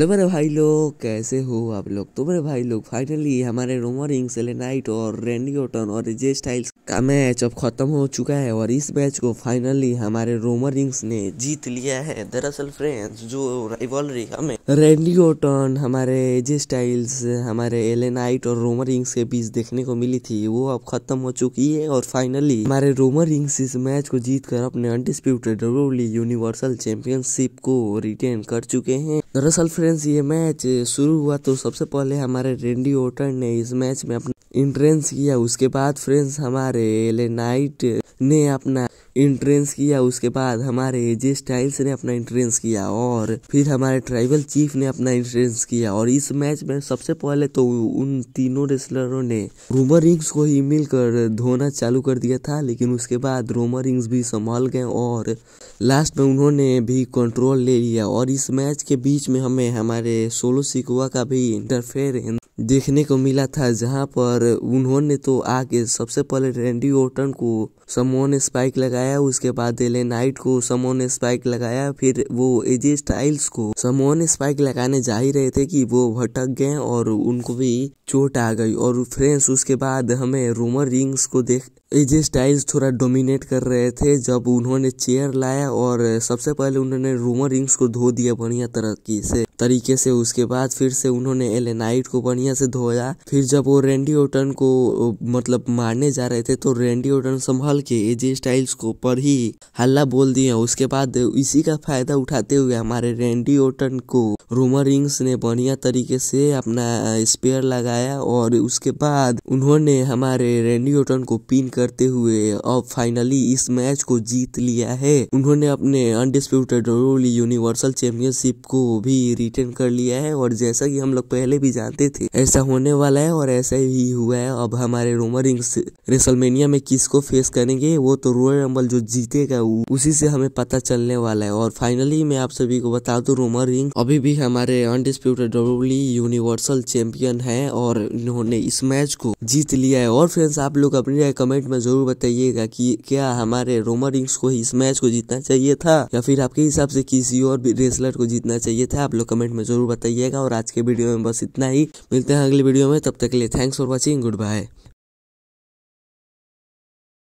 hello मेरे भाई लोग कैसे हो आप लोग तो मेरे भाई लोग फाइनली हमारे रिंग सेलेनाइट और रेंडी ओटन और जे स्टाइल्स का मैच अब खत्म हो चुका है और इस मैच को फाइनली हमारे रिंग्स ने जीत लिया है दरअसल फ्रेंड्स जो राइवलरी हमें रेंडी ओटन हमारे जे स्टाइल्स हमारे एलेनाइट और रिंग्स के बीच देखने को मिली थी वो अब खत्म हो चुकी है और फाइनली हमारे रिंग्स इस मैच को जीत कर अपने अनडिस्प्यूटेड यूनिवर्सल चैंपियनशिप को रिटेन कर चुके हैं दरअसल फ्रेंड्स ये मैच शुरू हुआ तो सबसे पहले हमारे रेंडी ओटन ने इस मैच में अपना इंट्रेंस किया उसके बाद फ्रेंड्स हमारे नाइट ने अपना इंट्रेंस किया उसके बाद हमारे एजे स्टाइल्स ने अपना इंट्रेंस किया और फिर हमारे ट्राइबल चीफ ने अपना इंट्रेंस किया और इस मैच में सबसे पहले तो उन तीनों रेसलरों ने रोमर रिंग्स को ही मिलकर धोना चालू कर दिया था लेकिन उसके बाद रोमर रिंग्स भी संभाल गए और लास्ट में उन्होंने भी कंट्रोल ले लिया और इस मैच के बीच में हमें हमारे सोलो सिकुआ का भी इंटरफेयर देखने को मिला था जहां पर उन्होंने तो आके सबसे पहले रैंडी ओर्टन को समोन ने स्पाइक लगाया उसके बाद एले नाइट को समोन ने स्पाइक लगाया फिर वो एजे स्टाइल्स को समोन ने स्पाइक लगाने जा ही रहे थे कि वो भटक गए और उनको भी चोट आ गई और फ्रेंड्स उसके बाद हमें रोमर रिंग्स को देख एजे स्टाइल्स थोड़ा डोमिनेट कर रहे थे जब उन्होंने चेयर लाया और सबसे पहले उन्होंने रोमर रिंग्स को धो दिया बढ़िया तरीके से तरीके से उसके बाद फिर से उन्होंने नाइट को बढ़िया से धोया फिर जब वो रेंडी ओटन को मतलब मारने जा रहे थे तो रेंडी ओटन संभाल संभल के एजे स्टाइल्स को पर ही हल्ला बोल दिया उसके बाद इसी का फायदा उठाते हुए हमारे रेंडी ओटन को रोमर रिंग्स ने बढ़िया तरीके से अपना स्पेयर लगाया और उसके बाद उन्होंने हमारे रेंडी ओटन को पिन करते हुए और फाइनली इस मैच को जीत लिया है उन्होंने अपने अनडिस्प्यूटेड रोल यूनिवर्सल चैंपियनशिप को भी रिटर्न कर लिया है और जैसा कि हम लोग पहले भी जानते थे ऐसा होने वाला है और ऐसा ही हुआ है अब हमारे रोमर रिंग्स रेसलमेनिया में किसको फेस कर करेंगे वो तो रोयल रंबल जो जीतेगा उसी से हमें पता चलने वाला है और फाइनली मैं आप सभी को बता दू रोमन रिंग अभी भी हमारे अनडिस्प्यूटेड डब्ल्यूली यूनिवर्सल चैंपियन है और इन्होंने इस मैच को जीत लिया है और फ्रेंड्स आप लोग अपनी राय कमेंट में जरूर बताइएगा की क्या हमारे रोमन रिंग्स को इस मैच को जीतना चाहिए था या फिर आपके हिसाब से किसी और रेसलर को जीतना चाहिए था आप लोग कमेंट में जरूर बताइएगा और आज के वीडियो में बस इतना ही मिलते हैं अगले वीडियो में तब तक के लिए thanks for watching good bye